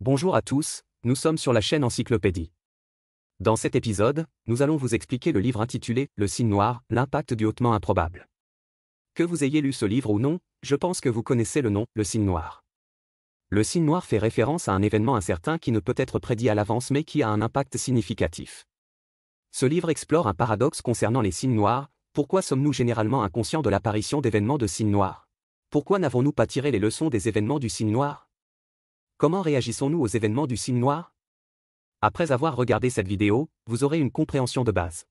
Bonjour à tous, nous sommes sur la chaîne Encyclopédie. Dans cet épisode, nous allons vous expliquer le livre intitulé Le signe noir, l'impact du hautement improbable. Que vous ayez lu ce livre ou non, je pense que vous connaissez le nom, le signe noir. Le signe noir fait référence à un événement incertain qui ne peut être prédit à l'avance mais qui a un impact significatif. Ce livre explore un paradoxe concernant les signes noirs, pourquoi sommes-nous généralement inconscients de l'apparition d'événements de signes noirs Pourquoi n'avons-nous pas tiré les leçons des événements du signe noir Comment réagissons-nous aux événements du signe noir Après avoir regardé cette vidéo, vous aurez une compréhension de base.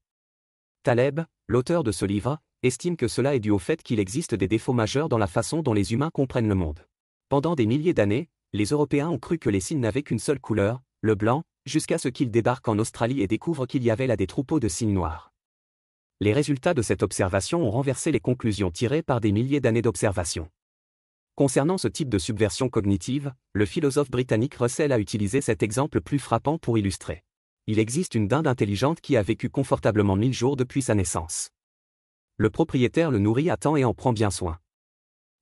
Taleb, l'auteur de ce livre, estime que cela est dû au fait qu'il existe des défauts majeurs dans la façon dont les humains comprennent le monde. Pendant des milliers d'années, les Européens ont cru que les signes n'avaient qu'une seule couleur, le blanc, jusqu'à ce qu'ils débarquent en Australie et découvrent qu'il y avait là des troupeaux de signes noirs. Les résultats de cette observation ont renversé les conclusions tirées par des milliers d'années d'observation. Concernant ce type de subversion cognitive, le philosophe britannique Russell a utilisé cet exemple plus frappant pour illustrer. Il existe une dinde intelligente qui a vécu confortablement mille jours depuis sa naissance. Le propriétaire le nourrit à temps et en prend bien soin.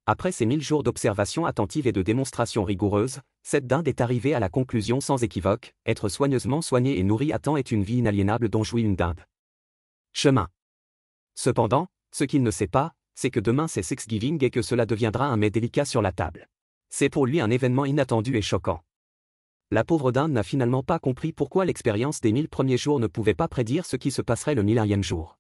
Après ces mille jours d'observation attentive et de démonstration rigoureuse, cette dinde est arrivée à la conclusion sans équivoque, être soigneusement soigné et nourri à temps est une vie inaliénable dont jouit une dinde. Chemin. Cependant, ce qu'il ne sait pas, c'est que demain c'est Thanksgiving et que cela deviendra un mets délicat sur la table. C'est pour lui un événement inattendu et choquant. La pauvre dinde n'a finalement pas compris pourquoi l'expérience des mille premiers jours ne pouvait pas prédire ce qui se passerait le millième jour.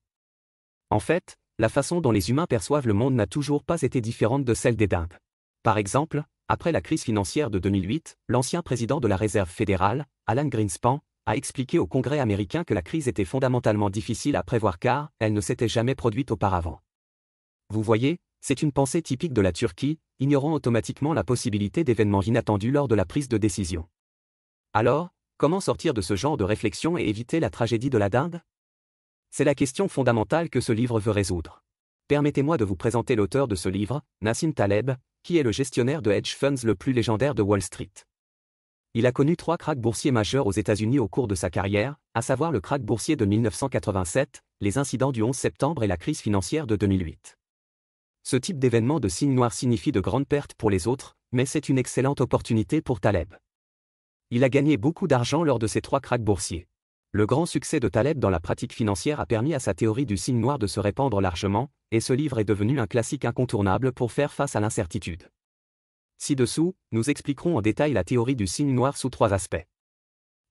En fait, la façon dont les humains perçoivent le monde n'a toujours pas été différente de celle des dindes. Par exemple, après la crise financière de 2008, l'ancien président de la Réserve fédérale, Alan Greenspan, a expliqué au Congrès américain que la crise était fondamentalement difficile à prévoir car elle ne s'était jamais produite auparavant. Vous voyez, c'est une pensée typique de la Turquie, ignorant automatiquement la possibilité d'événements inattendus lors de la prise de décision. Alors, comment sortir de ce genre de réflexion et éviter la tragédie de la dinde C'est la question fondamentale que ce livre veut résoudre. Permettez-moi de vous présenter l'auteur de ce livre, Nassim Taleb, qui est le gestionnaire de hedge funds le plus légendaire de Wall Street. Il a connu trois cracks boursiers majeurs aux États-Unis au cours de sa carrière, à savoir le crack boursier de 1987, les incidents du 11 septembre et la crise financière de 2008. Ce type d'événement de signe noir signifie de grandes pertes pour les autres, mais c'est une excellente opportunité pour Taleb. Il a gagné beaucoup d'argent lors de ses trois craques boursiers. Le grand succès de Taleb dans la pratique financière a permis à sa théorie du signe noir de se répandre largement, et ce livre est devenu un classique incontournable pour faire face à l'incertitude. Ci-dessous, nous expliquerons en détail la théorie du signe noir sous trois aspects.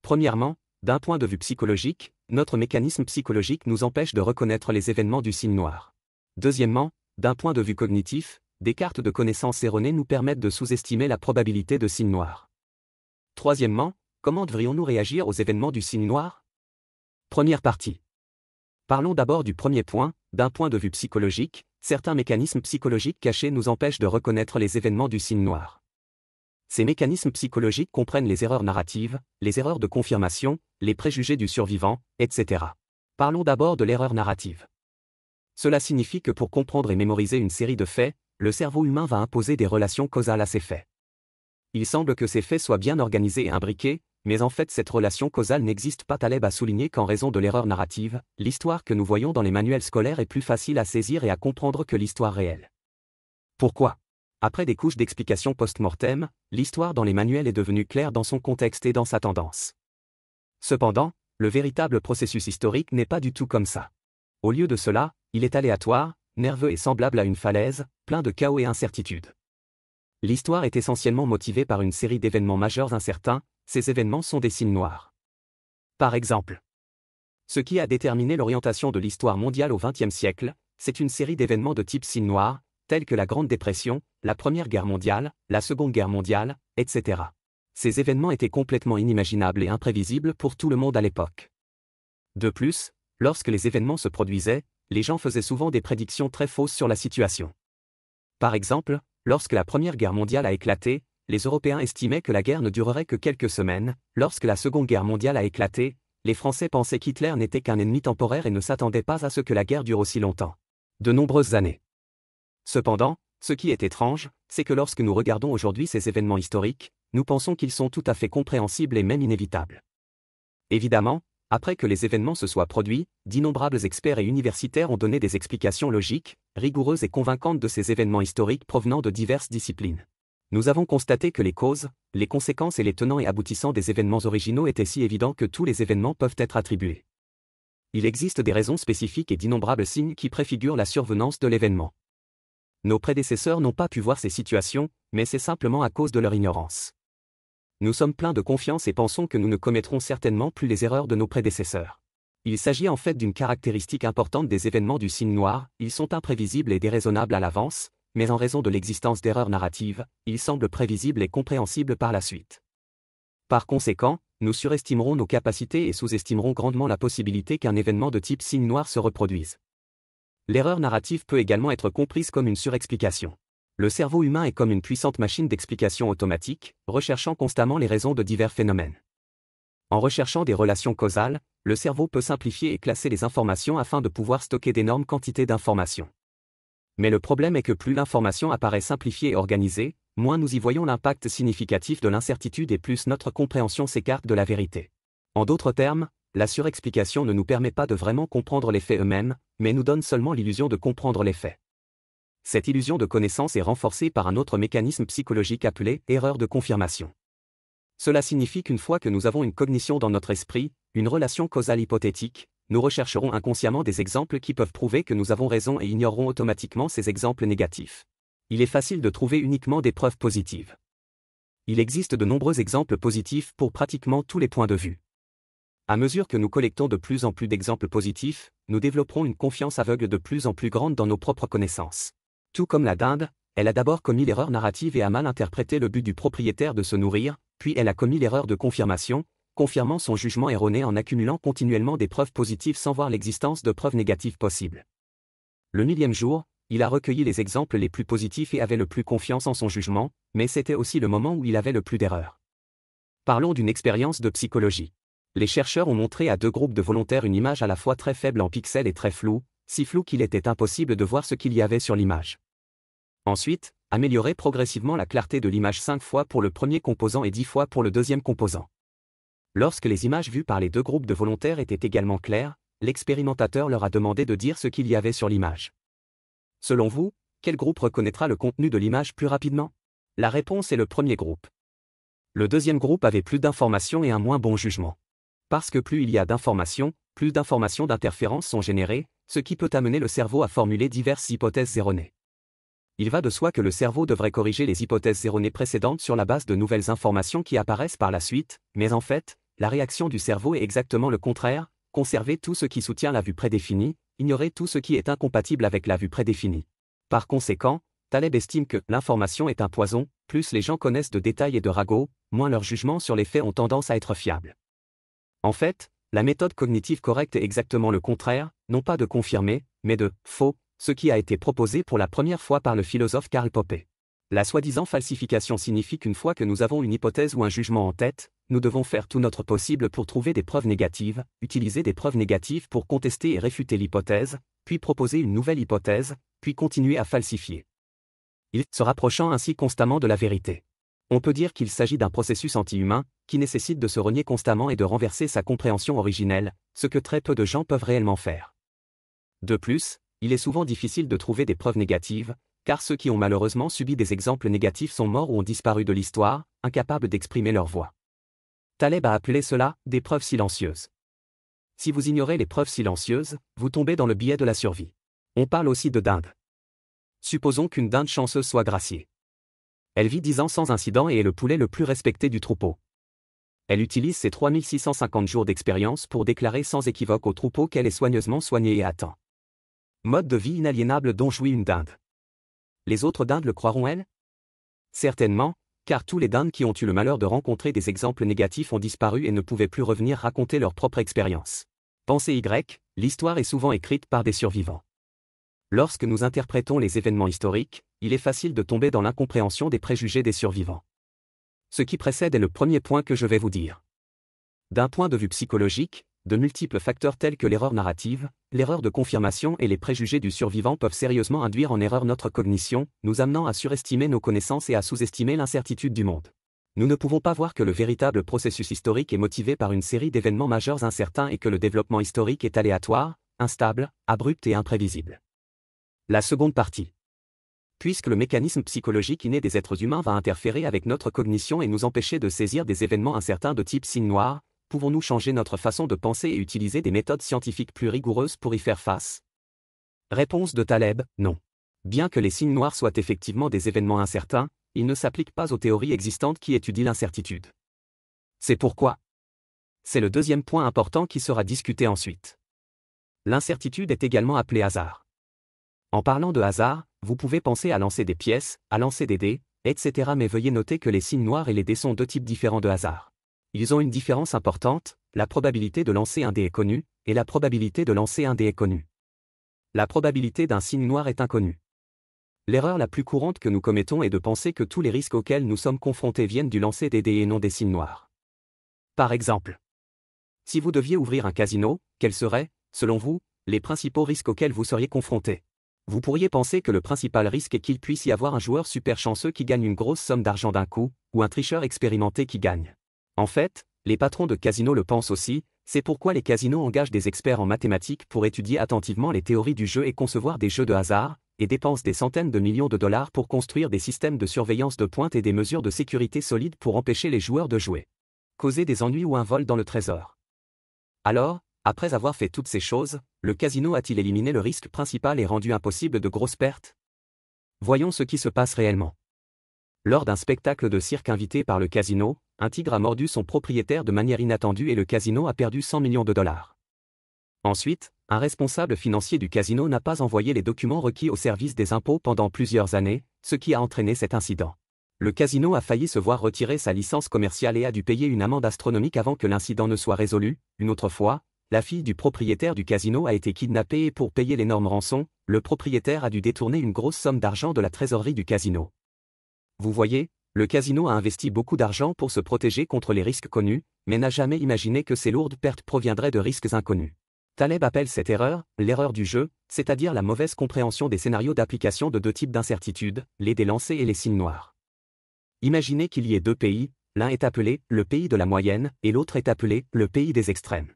Premièrement, d'un point de vue psychologique, notre mécanisme psychologique nous empêche de reconnaître les événements du signe noir. Deuxièmement, d'un point de vue cognitif, des cartes de connaissances erronées nous permettent de sous-estimer la probabilité de signes noirs. Troisièmement, comment devrions-nous réagir aux événements du signe noir Première partie. Parlons d'abord du premier point, d'un point de vue psychologique, certains mécanismes psychologiques cachés nous empêchent de reconnaître les événements du signe noir. Ces mécanismes psychologiques comprennent les erreurs narratives, les erreurs de confirmation, les préjugés du survivant, etc. Parlons d'abord de l'erreur narrative. Cela signifie que pour comprendre et mémoriser une série de faits, le cerveau humain va imposer des relations causales à ces faits. Il semble que ces faits soient bien organisés et imbriqués, mais en fait cette relation causale n'existe pas. Taleb a souligné qu'en raison de l'erreur narrative, l'histoire que nous voyons dans les manuels scolaires est plus facile à saisir et à comprendre que l'histoire réelle. Pourquoi Après des couches d'explications post-mortem, l'histoire dans les manuels est devenue claire dans son contexte et dans sa tendance. Cependant, le véritable processus historique n'est pas du tout comme ça. Au lieu de cela, il est aléatoire, nerveux et semblable à une falaise, plein de chaos et incertitude. L'histoire est essentiellement motivée par une série d'événements majeurs incertains, ces événements sont des signes noirs. Par exemple, ce qui a déterminé l'orientation de l'histoire mondiale au XXe siècle, c'est une série d'événements de type signe noir, tels que la Grande Dépression, la Première Guerre mondiale, la Seconde Guerre mondiale, etc. Ces événements étaient complètement inimaginables et imprévisibles pour tout le monde à l'époque. De plus, lorsque les événements se produisaient, les gens faisaient souvent des prédictions très fausses sur la situation. Par exemple, lorsque la Première Guerre mondiale a éclaté, les Européens estimaient que la guerre ne durerait que quelques semaines, lorsque la Seconde Guerre mondiale a éclaté, les Français pensaient qu'Hitler n'était qu'un ennemi temporaire et ne s'attendaient pas à ce que la guerre dure aussi longtemps. De nombreuses années. Cependant, ce qui est étrange, c'est que lorsque nous regardons aujourd'hui ces événements historiques, nous pensons qu'ils sont tout à fait compréhensibles et même inévitables. Évidemment, après que les événements se soient produits, d'innombrables experts et universitaires ont donné des explications logiques, rigoureuses et convaincantes de ces événements historiques provenant de diverses disciplines. Nous avons constaté que les causes, les conséquences et les tenants et aboutissants des événements originaux étaient si évidents que tous les événements peuvent être attribués. Il existe des raisons spécifiques et d'innombrables signes qui préfigurent la survenance de l'événement. Nos prédécesseurs n'ont pas pu voir ces situations, mais c'est simplement à cause de leur ignorance nous sommes pleins de confiance et pensons que nous ne commettrons certainement plus les erreurs de nos prédécesseurs. Il s'agit en fait d'une caractéristique importante des événements du signe noir, ils sont imprévisibles et déraisonnables à l'avance, mais en raison de l'existence d'erreurs narratives, ils semblent prévisibles et compréhensibles par la suite. Par conséquent, nous surestimerons nos capacités et sous-estimerons grandement la possibilité qu'un événement de type signe noir se reproduise. L'erreur narrative peut également être comprise comme une surexplication. Le cerveau humain est comme une puissante machine d'explication automatique, recherchant constamment les raisons de divers phénomènes. En recherchant des relations causales, le cerveau peut simplifier et classer les informations afin de pouvoir stocker d'énormes quantités d'informations. Mais le problème est que plus l'information apparaît simplifiée et organisée, moins nous y voyons l'impact significatif de l'incertitude et plus notre compréhension s'écarte de la vérité. En d'autres termes, la surexplication ne nous permet pas de vraiment comprendre les faits eux-mêmes, mais nous donne seulement l'illusion de comprendre les faits cette illusion de connaissance est renforcée par un autre mécanisme psychologique appelé erreur de confirmation. Cela signifie qu'une fois que nous avons une cognition dans notre esprit, une relation causale hypothétique, nous rechercherons inconsciemment des exemples qui peuvent prouver que nous avons raison et ignorerons automatiquement ces exemples négatifs. Il est facile de trouver uniquement des preuves positives. Il existe de nombreux exemples positifs pour pratiquement tous les points de vue. À mesure que nous collectons de plus en plus d'exemples positifs, nous développerons une confiance aveugle de plus en plus grande dans nos propres connaissances. Tout comme la dinde, elle a d'abord commis l'erreur narrative et a mal interprété le but du propriétaire de se nourrir, puis elle a commis l'erreur de confirmation, confirmant son jugement erroné en accumulant continuellement des preuves positives sans voir l'existence de preuves négatives possibles. Le millième jour, il a recueilli les exemples les plus positifs et avait le plus confiance en son jugement, mais c'était aussi le moment où il avait le plus d'erreurs. Parlons d'une expérience de psychologie. Les chercheurs ont montré à deux groupes de volontaires une image à la fois très faible en pixels et très floue, si floue qu'il était impossible de voir ce qu'il y avait sur l'image. Ensuite, améliorer progressivement la clarté de l'image 5 fois pour le premier composant et 10 fois pour le deuxième composant. Lorsque les images vues par les deux groupes de volontaires étaient également claires, l'expérimentateur leur a demandé de dire ce qu'il y avait sur l'image. Selon vous, quel groupe reconnaîtra le contenu de l'image plus rapidement La réponse est le premier groupe. Le deuxième groupe avait plus d'informations et un moins bon jugement. Parce que plus il y a d'informations, plus d'informations d'interférences sont générées, ce qui peut amener le cerveau à formuler diverses hypothèses erronées il va de soi que le cerveau devrait corriger les hypothèses erronées précédentes sur la base de nouvelles informations qui apparaissent par la suite, mais en fait, la réaction du cerveau est exactement le contraire, conserver tout ce qui soutient la vue prédéfinie, ignorer tout ce qui est incompatible avec la vue prédéfinie. Par conséquent, Taleb estime que l'information est un poison, plus les gens connaissent de détails et de ragots, moins leurs jugements sur les faits ont tendance à être fiables. En fait, la méthode cognitive correcte est exactement le contraire, non pas de confirmer, mais de faux ce qui a été proposé pour la première fois par le philosophe Karl Popper. La soi-disant falsification signifie qu'une fois que nous avons une hypothèse ou un jugement en tête, nous devons faire tout notre possible pour trouver des preuves négatives, utiliser des preuves négatives pour contester et réfuter l'hypothèse, puis proposer une nouvelle hypothèse, puis continuer à falsifier. Il se rapprochant ainsi constamment de la vérité. On peut dire qu'il s'agit d'un processus anti-humain, qui nécessite de se renier constamment et de renverser sa compréhension originelle, ce que très peu de gens peuvent réellement faire. De plus, il est souvent difficile de trouver des preuves négatives, car ceux qui ont malheureusement subi des exemples négatifs sont morts ou ont disparu de l'histoire, incapables d'exprimer leur voix. Taleb a appelé cela des preuves silencieuses. Si vous ignorez les preuves silencieuses, vous tombez dans le biais de la survie. On parle aussi de dinde. Supposons qu'une dinde chanceuse soit graciée. Elle vit dix ans sans incident et est le poulet le plus respecté du troupeau. Elle utilise ses 3650 jours d'expérience pour déclarer sans équivoque au troupeau qu'elle est soigneusement soignée et attend. Mode de vie inaliénable dont jouit une dinde. Les autres dindes le croiront-elles Certainement, car tous les dindes qui ont eu le malheur de rencontrer des exemples négatifs ont disparu et ne pouvaient plus revenir raconter leur propre expérience. Pensée Y, l'histoire est souvent écrite par des survivants. Lorsque nous interprétons les événements historiques, il est facile de tomber dans l'incompréhension des préjugés des survivants. Ce qui précède est le premier point que je vais vous dire. D'un point de vue psychologique, de multiples facteurs tels que l'erreur narrative, l'erreur de confirmation et les préjugés du survivant peuvent sérieusement induire en erreur notre cognition, nous amenant à surestimer nos connaissances et à sous-estimer l'incertitude du monde. Nous ne pouvons pas voir que le véritable processus historique est motivé par une série d'événements majeurs incertains et que le développement historique est aléatoire, instable, abrupt et imprévisible. La seconde partie. Puisque le mécanisme psychologique inné des êtres humains va interférer avec notre cognition et nous empêcher de saisir des événements incertains de type signe noir, pouvons-nous changer notre façon de penser et utiliser des méthodes scientifiques plus rigoureuses pour y faire face Réponse de Taleb, non. Bien que les signes noirs soient effectivement des événements incertains, ils ne s'appliquent pas aux théories existantes qui étudient l'incertitude. C'est pourquoi. C'est le deuxième point important qui sera discuté ensuite. L'incertitude est également appelée hasard. En parlant de hasard, vous pouvez penser à lancer des pièces, à lancer des dés, etc. Mais veuillez noter que les signes noirs et les dés sont deux types différents de hasard ils ont une différence importante, la probabilité de lancer un dé est connue, et la probabilité de lancer un dé est connue. La probabilité d'un signe noir est inconnue. L'erreur la plus courante que nous commettons est de penser que tous les risques auxquels nous sommes confrontés viennent du lancer des dés et non des signes noirs. Par exemple, si vous deviez ouvrir un casino, quels seraient, selon vous, les principaux risques auxquels vous seriez confrontés Vous pourriez penser que le principal risque est qu'il puisse y avoir un joueur super chanceux qui gagne une grosse somme d'argent d'un coup, ou un tricheur expérimenté qui gagne. En fait, les patrons de casinos le pensent aussi, c'est pourquoi les casinos engagent des experts en mathématiques pour étudier attentivement les théories du jeu et concevoir des jeux de hasard, et dépensent des centaines de millions de dollars pour construire des systèmes de surveillance de pointe et des mesures de sécurité solides pour empêcher les joueurs de jouer. Causer des ennuis ou un vol dans le trésor. Alors, après avoir fait toutes ces choses, le casino a-t-il éliminé le risque principal et rendu impossible de grosses pertes Voyons ce qui se passe réellement. Lors d'un spectacle de cirque invité par le casino, un tigre a mordu son propriétaire de manière inattendue et le casino a perdu 100 millions de dollars. Ensuite, un responsable financier du casino n'a pas envoyé les documents requis au service des impôts pendant plusieurs années, ce qui a entraîné cet incident. Le casino a failli se voir retirer sa licence commerciale et a dû payer une amende astronomique avant que l'incident ne soit résolu. Une autre fois, la fille du propriétaire du casino a été kidnappée et pour payer l'énorme rançon, le propriétaire a dû détourner une grosse somme d'argent de la trésorerie du casino. Vous voyez, le casino a investi beaucoup d'argent pour se protéger contre les risques connus, mais n'a jamais imaginé que ces lourdes pertes proviendraient de risques inconnus. Taleb appelle cette erreur l'erreur du jeu, c'est-à-dire la mauvaise compréhension des scénarios d'application de deux types d'incertitudes, les délancés et les signes noirs. Imaginez qu'il y ait deux pays, l'un est appelé le pays de la moyenne et l'autre est appelé le pays des extrêmes.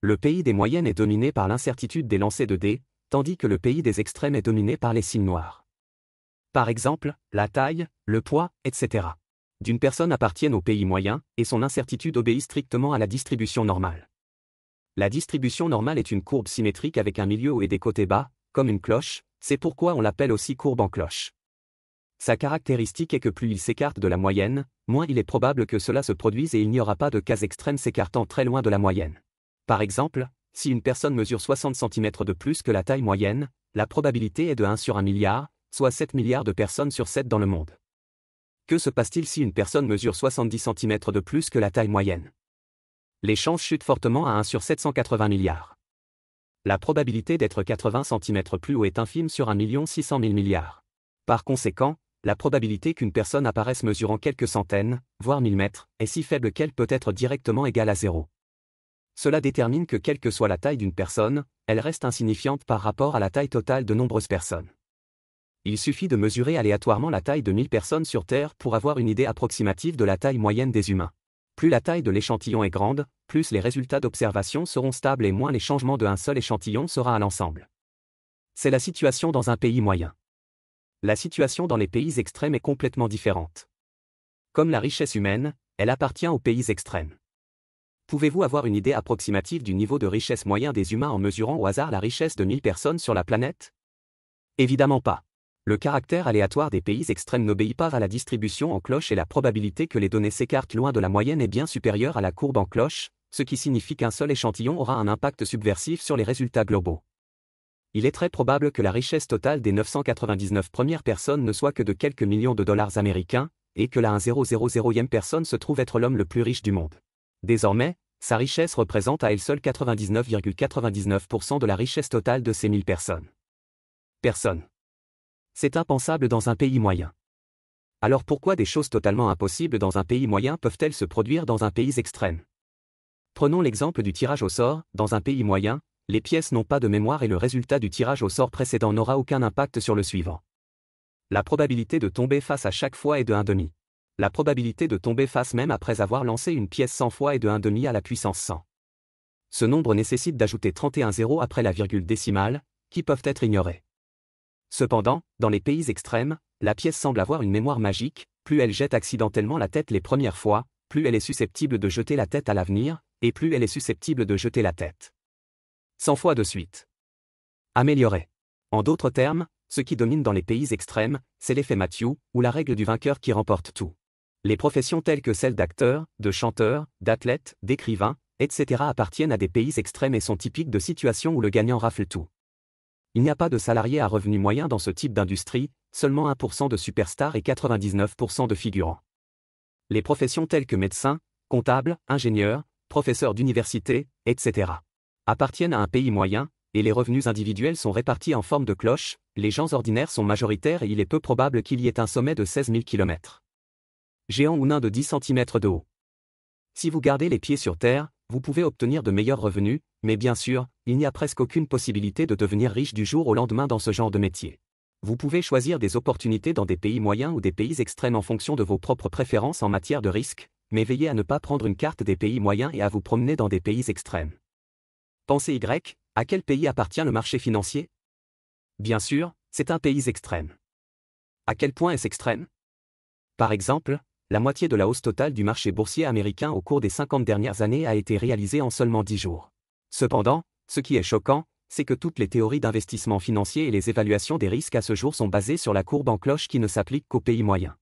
Le pays des moyennes est dominé par l'incertitude des lancers de dés, tandis que le pays des extrêmes est dominé par les signes noirs par exemple, la taille, le poids, etc. d'une personne appartiennent au pays moyen, et son incertitude obéit strictement à la distribution normale. La distribution normale est une courbe symétrique avec un milieu haut et des côtés bas, comme une cloche, c'est pourquoi on l'appelle aussi courbe en cloche. Sa caractéristique est que plus il s'écarte de la moyenne, moins il est probable que cela se produise et il n'y aura pas de cas extrêmes s'écartant très loin de la moyenne. Par exemple, si une personne mesure 60 cm de plus que la taille moyenne, la probabilité est de 1 sur 1 milliard, soit 7 milliards de personnes sur 7 dans le monde. Que se passe-t-il si une personne mesure 70 cm de plus que la taille moyenne Les chances chutent fortement à 1 sur 780 milliards. La probabilité d'être 80 cm plus haut est infime sur 1 600 000 milliards. Par conséquent, la probabilité qu'une personne apparaisse mesurant quelques centaines, voire 1000 mètres, est si faible qu'elle peut être directement égale à zéro. Cela détermine que quelle que soit la taille d'une personne, elle reste insignifiante par rapport à la taille totale de nombreuses personnes il suffit de mesurer aléatoirement la taille de 1000 personnes sur Terre pour avoir une idée approximative de la taille moyenne des humains. Plus la taille de l'échantillon est grande, plus les résultats d'observation seront stables et moins les changements un seul échantillon sera à l'ensemble. C'est la situation dans un pays moyen. La situation dans les pays extrêmes est complètement différente. Comme la richesse humaine, elle appartient aux pays extrêmes. Pouvez-vous avoir une idée approximative du niveau de richesse moyen des humains en mesurant au hasard la richesse de 1000 personnes sur la planète Évidemment pas. Le caractère aléatoire des pays extrêmes n'obéit pas à la distribution en cloche et la probabilité que les données s'écartent loin de la moyenne est bien supérieure à la courbe en cloche, ce qui signifie qu'un seul échantillon aura un impact subversif sur les résultats globaux. Il est très probable que la richesse totale des 999 premières personnes ne soit que de quelques millions de dollars américains, et que la 1,000e personne se trouve être l'homme le plus riche du monde. Désormais, sa richesse représente à elle seule 99,99% de la richesse totale de ces 1000 personnes. Personne. C'est impensable dans un pays moyen. Alors pourquoi des choses totalement impossibles dans un pays moyen peuvent-elles se produire dans un pays extrême Prenons l'exemple du tirage au sort, dans un pays moyen, les pièces n'ont pas de mémoire et le résultat du tirage au sort précédent n'aura aucun impact sur le suivant. La probabilité de tomber face à chaque fois est de 1,5. La probabilité de tomber face même après avoir lancé une pièce 100 fois est de 1,5 à la puissance 100. Ce nombre nécessite d'ajouter 31 zéros après la virgule décimale, qui peuvent être ignorés. Cependant, dans les pays extrêmes, la pièce semble avoir une mémoire magique, plus elle jette accidentellement la tête les premières fois, plus elle est susceptible de jeter la tête à l'avenir, et plus elle est susceptible de jeter la tête. 100 fois de suite. Améliorer. En d'autres termes, ce qui domine dans les pays extrêmes, c'est l'effet Matthew, ou la règle du vainqueur qui remporte tout. Les professions telles que celles d'acteur, de chanteur, d'athlète, d'écrivain, etc. appartiennent à des pays extrêmes et sont typiques de situations où le gagnant rafle tout. Il n'y a pas de salariés à revenus moyens dans ce type d'industrie, seulement 1% de superstars et 99% de figurants. Les professions telles que médecins, comptables, ingénieurs, professeurs d'université, etc. appartiennent à un pays moyen, et les revenus individuels sont répartis en forme de cloche, les gens ordinaires sont majoritaires et il est peu probable qu'il y ait un sommet de 16 000 km. Géant ou nain de 10 cm de haut. Si vous gardez les pieds sur terre, vous pouvez obtenir de meilleurs revenus, mais bien sûr, il n'y a presque aucune possibilité de devenir riche du jour au lendemain dans ce genre de métier. Vous pouvez choisir des opportunités dans des pays moyens ou des pays extrêmes en fonction de vos propres préférences en matière de risque, mais veillez à ne pas prendre une carte des pays moyens et à vous promener dans des pays extrêmes. Pensez Y, à quel pays appartient le marché financier Bien sûr, c'est un pays extrême. À quel point est-ce extrême Par exemple, la moitié de la hausse totale du marché boursier américain au cours des 50 dernières années a été réalisée en seulement 10 jours. Cependant, ce qui est choquant, c'est que toutes les théories d'investissement financier et les évaluations des risques à ce jour sont basées sur la courbe en cloche qui ne s'applique qu'aux pays moyens.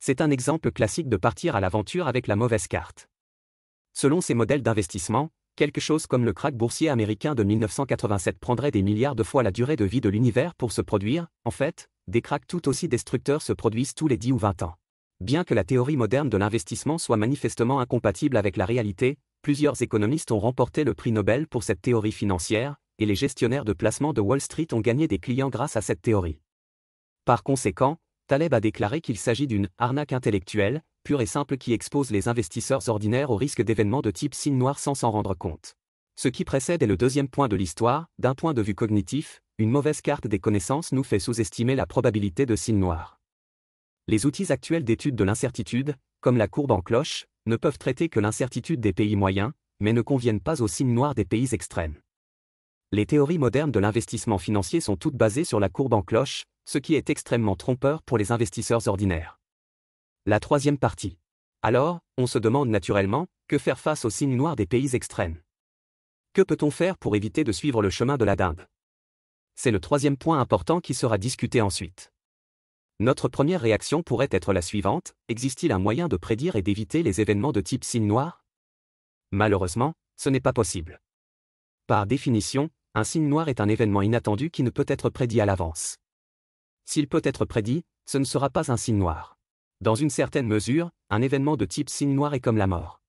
C'est un exemple classique de partir à l'aventure avec la mauvaise carte. Selon ces modèles d'investissement, quelque chose comme le krach boursier américain de 1987 prendrait des milliards de fois la durée de vie de l'univers pour se produire, en fait, des krachs tout aussi destructeurs se produisent tous les 10 ou 20 ans. Bien que la théorie moderne de l'investissement soit manifestement incompatible avec la réalité, Plusieurs économistes ont remporté le prix Nobel pour cette théorie financière, et les gestionnaires de placement de Wall Street ont gagné des clients grâce à cette théorie. Par conséquent, Taleb a déclaré qu'il s'agit d'une arnaque intellectuelle, pure et simple qui expose les investisseurs ordinaires au risque d'événements de type signe noir sans s'en rendre compte. Ce qui précède est le deuxième point de l'histoire, d'un point de vue cognitif, une mauvaise carte des connaissances nous fait sous-estimer la probabilité de signe noir. Les outils actuels d'étude de l'incertitude, comme la courbe en cloche, ne peuvent traiter que l'incertitude des pays moyens, mais ne conviennent pas aux signes noirs des pays extrêmes. Les théories modernes de l'investissement financier sont toutes basées sur la courbe en cloche, ce qui est extrêmement trompeur pour les investisseurs ordinaires. La troisième partie. Alors, on se demande naturellement, que faire face aux signes noirs des pays extrêmes Que peut-on faire pour éviter de suivre le chemin de la dinde C'est le troisième point important qui sera discuté ensuite. Notre première réaction pourrait être la suivante, existe-t-il un moyen de prédire et d'éviter les événements de type signe noir Malheureusement, ce n'est pas possible. Par définition, un signe noir est un événement inattendu qui ne peut être prédit à l'avance. S'il peut être prédit, ce ne sera pas un signe noir. Dans une certaine mesure, un événement de type signe noir est comme la mort.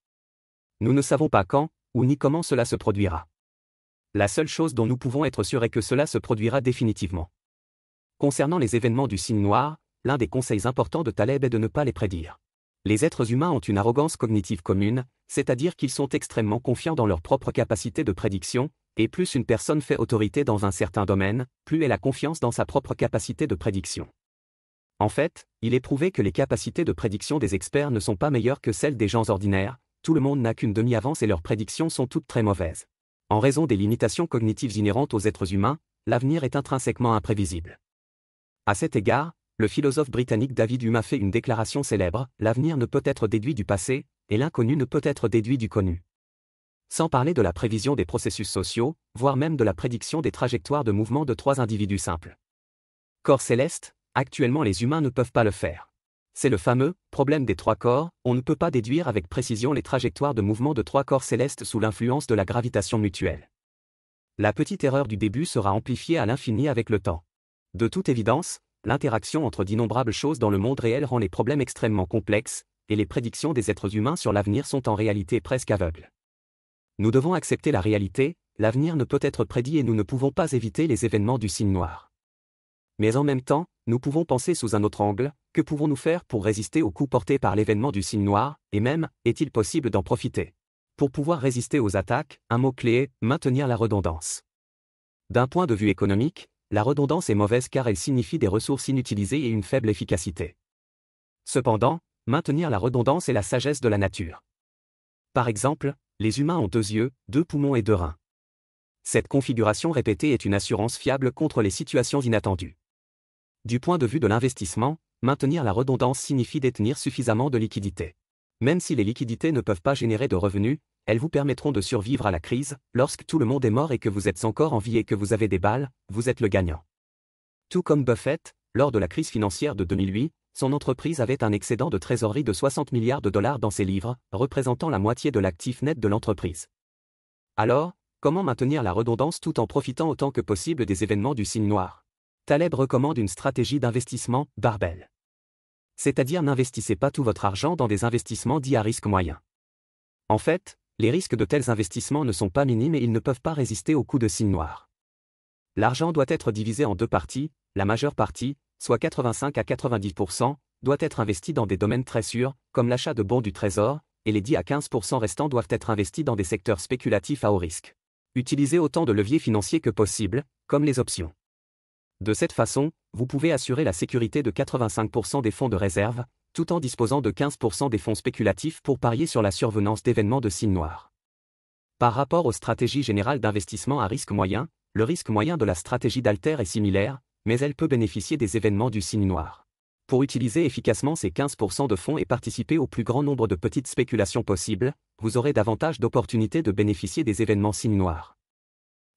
Nous ne savons pas quand, ou ni comment cela se produira. La seule chose dont nous pouvons être sûrs est que cela se produira définitivement. Concernant les événements du signe noir, l'un des conseils importants de Taleb est de ne pas les prédire. Les êtres humains ont une arrogance cognitive commune, c'est-à-dire qu'ils sont extrêmement confiants dans leur propre capacité de prédiction, et plus une personne fait autorité dans un certain domaine, plus elle a confiance dans sa propre capacité de prédiction. En fait, il est prouvé que les capacités de prédiction des experts ne sont pas meilleures que celles des gens ordinaires, tout le monde n'a qu'une demi-avance et leurs prédictions sont toutes très mauvaises. En raison des limitations cognitives inhérentes aux êtres humains, l'avenir est intrinsèquement imprévisible. À cet égard, le philosophe britannique David Hume a fait une déclaration célèbre, L'avenir ne peut être déduit du passé, et l'inconnu ne peut être déduit du connu. Sans parler de la prévision des processus sociaux, voire même de la prédiction des trajectoires de mouvement de trois individus simples. Corps céleste, actuellement les humains ne peuvent pas le faire. C'est le fameux problème des trois corps, on ne peut pas déduire avec précision les trajectoires de mouvement de trois corps célestes sous l'influence de la gravitation mutuelle. La petite erreur du début sera amplifiée à l'infini avec le temps. De toute évidence, l'interaction entre d'innombrables choses dans le monde réel rend les problèmes extrêmement complexes, et les prédictions des êtres humains sur l'avenir sont en réalité presque aveugles. Nous devons accepter la réalité, l'avenir ne peut être prédit et nous ne pouvons pas éviter les événements du signe noir. Mais en même temps, nous pouvons penser sous un autre angle, que pouvons-nous faire pour résister aux coups portés par l'événement du signe noir, et même, est-il possible d'en profiter Pour pouvoir résister aux attaques, un mot-clé maintenir la redondance. D'un point de vue économique, la redondance est mauvaise car elle signifie des ressources inutilisées et une faible efficacité. Cependant, maintenir la redondance est la sagesse de la nature. Par exemple, les humains ont deux yeux, deux poumons et deux reins. Cette configuration répétée est une assurance fiable contre les situations inattendues. Du point de vue de l'investissement, maintenir la redondance signifie détenir suffisamment de liquidités. Même si les liquidités ne peuvent pas générer de revenus, elles vous permettront de survivre à la crise, lorsque tout le monde est mort et que vous êtes encore en vie et que vous avez des balles, vous êtes le gagnant. Tout comme Buffett, lors de la crise financière de 2008, son entreprise avait un excédent de trésorerie de 60 milliards de dollars dans ses livres, représentant la moitié de l'actif net de l'entreprise. Alors, comment maintenir la redondance tout en profitant autant que possible des événements du signe noir Taleb recommande une stratégie d'investissement barbel. C'est-à-dire n'investissez pas tout votre argent dans des investissements dits à risque moyen. En fait, les risques de tels investissements ne sont pas minimes et ils ne peuvent pas résister aux coups de signe noir. L'argent doit être divisé en deux parties, la majeure partie, soit 85 à 90%, doit être investi dans des domaines très sûrs, comme l'achat de bons du Trésor, et les 10 à 15% restants doivent être investis dans des secteurs spéculatifs à haut risque. Utilisez autant de leviers financiers que possible, comme les options. De cette façon, vous pouvez assurer la sécurité de 85% des fonds de réserve, tout en disposant de 15% des fonds spéculatifs pour parier sur la survenance d'événements de signes noirs. Par rapport aux stratégies générales d'investissement à risque moyen, le risque moyen de la stratégie d'Alter est similaire, mais elle peut bénéficier des événements du signe noir. Pour utiliser efficacement ces 15% de fonds et participer au plus grand nombre de petites spéculations possibles, vous aurez davantage d'opportunités de bénéficier des événements signes noirs.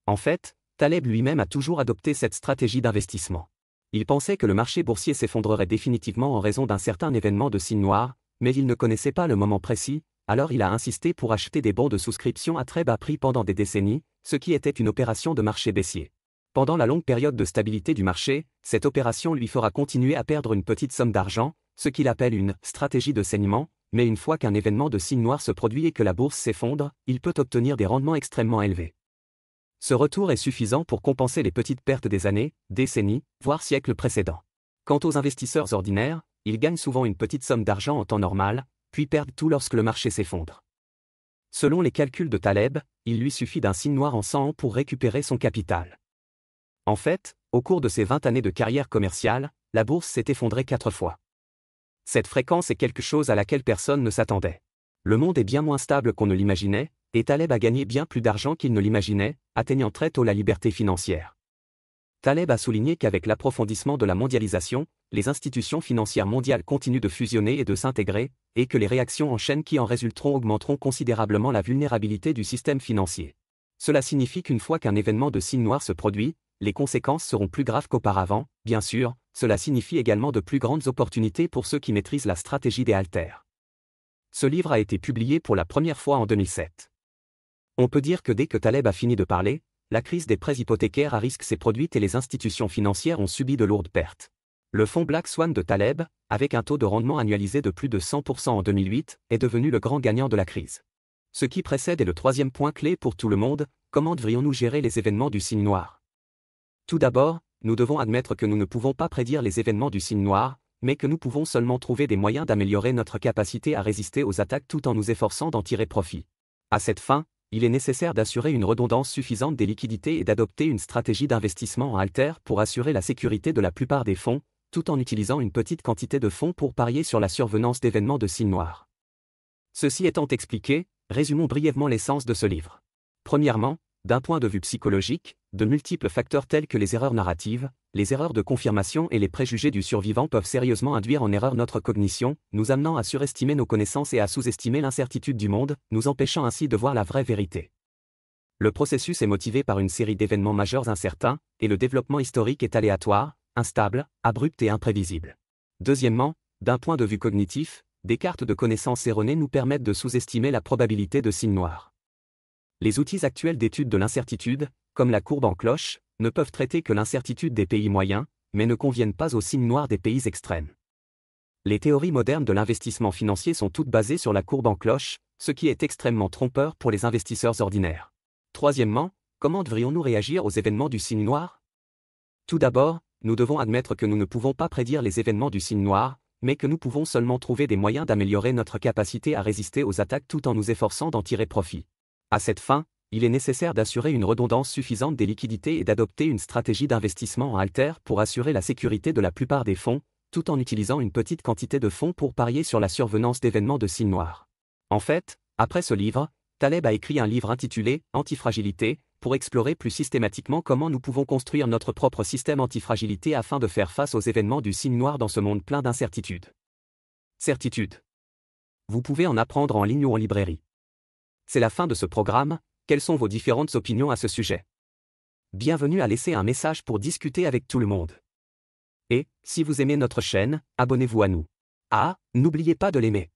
En fait, Taleb lui-même a toujours adopté cette stratégie d'investissement. Il pensait que le marché boursier s'effondrerait définitivement en raison d'un certain événement de signe noir, mais il ne connaissait pas le moment précis, alors il a insisté pour acheter des bons de souscription à très bas prix pendant des décennies, ce qui était une opération de marché baissier. Pendant la longue période de stabilité du marché, cette opération lui fera continuer à perdre une petite somme d'argent, ce qu'il appelle une stratégie de saignement, mais une fois qu'un événement de signe noir se produit et que la bourse s'effondre, il peut obtenir des rendements extrêmement élevés. Ce retour est suffisant pour compenser les petites pertes des années, décennies, voire siècles précédents. Quant aux investisseurs ordinaires, ils gagnent souvent une petite somme d'argent en temps normal, puis perdent tout lorsque le marché s'effondre. Selon les calculs de Taleb, il lui suffit d'un signe noir en 100 ans pour récupérer son capital. En fait, au cours de ses 20 années de carrière commerciale, la bourse s'est effondrée quatre fois. Cette fréquence est quelque chose à laquelle personne ne s'attendait. Le monde est bien moins stable qu'on ne l'imaginait, et Taleb a gagné bien plus d'argent qu'il ne l'imaginait, atteignant très tôt la liberté financière. Taleb a souligné qu'avec l'approfondissement de la mondialisation, les institutions financières mondiales continuent de fusionner et de s'intégrer, et que les réactions en chaîne qui en résulteront augmenteront considérablement la vulnérabilité du système financier. Cela signifie qu'une fois qu'un événement de signe noir se produit, les conséquences seront plus graves qu'auparavant, bien sûr, cela signifie également de plus grandes opportunités pour ceux qui maîtrisent la stratégie des haltères. Ce livre a été publié pour la première fois en 2007. On peut dire que dès que Taleb a fini de parler, la crise des prêts hypothécaires à risque s'est produite et les institutions financières ont subi de lourdes pertes. Le fonds Black Swan de Taleb, avec un taux de rendement annualisé de plus de 100% en 2008, est devenu le grand gagnant de la crise. Ce qui précède est le troisième point clé pour tout le monde, comment devrions-nous gérer les événements du signe noir Tout d'abord, nous devons admettre que nous ne pouvons pas prédire les événements du signe noir, mais que nous pouvons seulement trouver des moyens d'améliorer notre capacité à résister aux attaques tout en nous efforçant d'en tirer profit. À cette fin, il est nécessaire d'assurer une redondance suffisante des liquidités et d'adopter une stratégie d'investissement en alter pour assurer la sécurité de la plupart des fonds, tout en utilisant une petite quantité de fonds pour parier sur la survenance d'événements de signes noirs. Ceci étant expliqué, résumons brièvement l'essence de ce livre. Premièrement, d'un point de vue psychologique, de multiples facteurs tels que les erreurs narratives, les erreurs de confirmation et les préjugés du survivant peuvent sérieusement induire en erreur notre cognition, nous amenant à surestimer nos connaissances et à sous-estimer l'incertitude du monde, nous empêchant ainsi de voir la vraie vérité. Le processus est motivé par une série d'événements majeurs incertains, et le développement historique est aléatoire, instable, abrupt et imprévisible. Deuxièmement, d'un point de vue cognitif, des cartes de connaissances erronées nous permettent de sous-estimer la probabilité de signes noirs. Les outils actuels d'étude de l'incertitude, comme la courbe en cloche, ne peuvent traiter que l'incertitude des pays moyens, mais ne conviennent pas aux signes noirs des pays extrêmes. Les théories modernes de l'investissement financier sont toutes basées sur la courbe en cloche, ce qui est extrêmement trompeur pour les investisseurs ordinaires. Troisièmement, comment devrions-nous réagir aux événements du signe noir Tout d'abord, nous devons admettre que nous ne pouvons pas prédire les événements du signe noir, mais que nous pouvons seulement trouver des moyens d'améliorer notre capacité à résister aux attaques tout en nous efforçant d'en tirer profit. À cette fin, il est nécessaire d'assurer une redondance suffisante des liquidités et d'adopter une stratégie d'investissement en alter pour assurer la sécurité de la plupart des fonds, tout en utilisant une petite quantité de fonds pour parier sur la survenance d'événements de signes noirs. En fait, après ce livre, Taleb a écrit un livre intitulé Antifragilité, pour explorer plus systématiquement comment nous pouvons construire notre propre système antifragilité afin de faire face aux événements du signe noir dans ce monde plein d'incertitudes. Certitude. Vous pouvez en apprendre en ligne ou en librairie. C'est la fin de ce programme, quelles sont vos différentes opinions à ce sujet. Bienvenue à laisser un message pour discuter avec tout le monde. Et, si vous aimez notre chaîne, abonnez-vous à nous. Ah, n'oubliez pas de l'aimer.